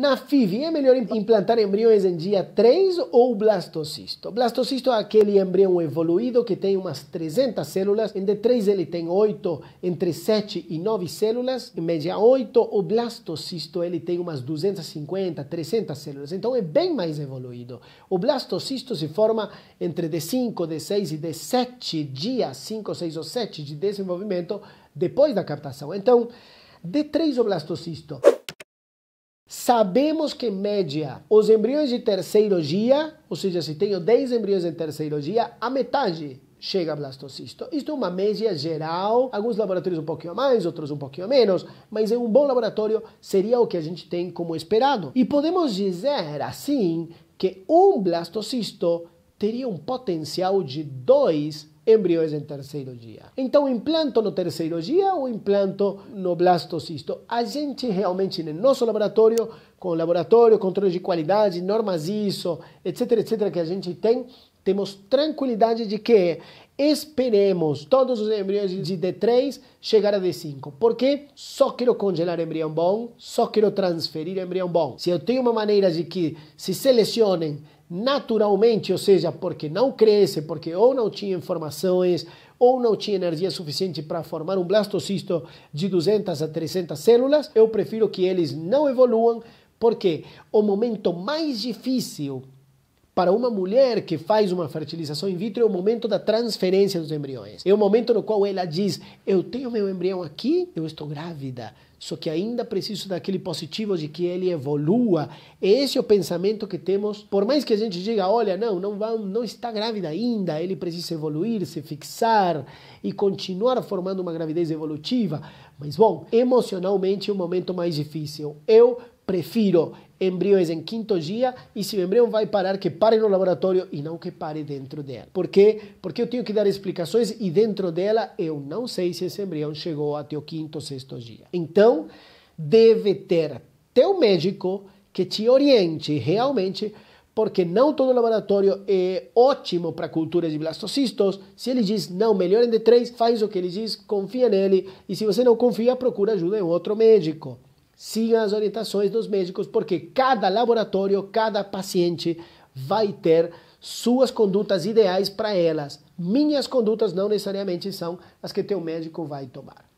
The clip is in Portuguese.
Na FIV, é melhor implantar embriões em dia 3 ou blastocisto? Blastocisto é aquele embrião evoluído que tem umas 300 células. Em D3 ele tem 8, entre 7 e 9 células. Em média 8, o blastocisto ele tem umas 250, 300 células. Então é bem mais evoluído. O blastocisto se forma entre D5, D6 e D7 dias, 5, 6 ou 7 de desenvolvimento depois da captação. Então, D3 o blastocisto. Sabemos que, em média, os embriões de terceiro dia, ou seja, se tenho 10 embriões de terceiro dia, a metade chega a blastocisto. Isto é uma média geral, alguns laboratórios um pouquinho a mais, outros um pouquinho a menos, mas em um bom laboratório seria o que a gente tem como esperado. E podemos dizer, assim, que um blastocisto teria um potencial de dois embriões em terceiro dia. Então, implanto no terceiro dia ou implanto no blastocisto? A gente realmente, no nosso laboratório, com laboratório, controle de qualidade, normas ISO, etc, etc, que a gente tem, temos tranquilidade de que Esperemos todos os embriões de D3 chegar a D5. Porque só quero congelar embrião bom, só quero transferir embrião bom. Se eu tenho uma maneira de que se selecionem naturalmente, ou seja, porque não cresce, porque ou não tinha informações, ou não tinha energia suficiente para formar um blastocisto de 200 a 300 células, eu prefiro que eles não evoluam, porque o momento mais difícil para uma mulher que faz uma fertilização in vitro, é o momento da transferência dos embriões. É o momento no qual ela diz: Eu tenho meu embrião aqui, eu estou grávida, só que ainda preciso daquele positivo de que ele evolua. Esse é o pensamento que temos. Por mais que a gente diga: Olha, não, não, vai, não está grávida ainda, ele precisa evoluir, se fixar e continuar formando uma gravidez evolutiva. Mas, bom, emocionalmente é o momento mais difícil. Eu prefiro embriões em quinto dia e se o embrião vai parar, que pare no laboratório e não que pare dentro dela. Por quê? Porque eu tenho que dar explicações e dentro dela eu não sei se esse embrião chegou até o quinto ou sexto dia. Então, deve ter teu médico que te oriente realmente, porque não todo laboratório é ótimo para culturas de blastocistos. Se ele diz, não, melhorem de três, faz o que ele diz, confia nele. E se você não confia, procura ajuda em outro médico siga as orientações dos médicos, porque cada laboratório, cada paciente vai ter suas condutas ideais para elas. Minhas condutas não necessariamente são as que teu médico vai tomar.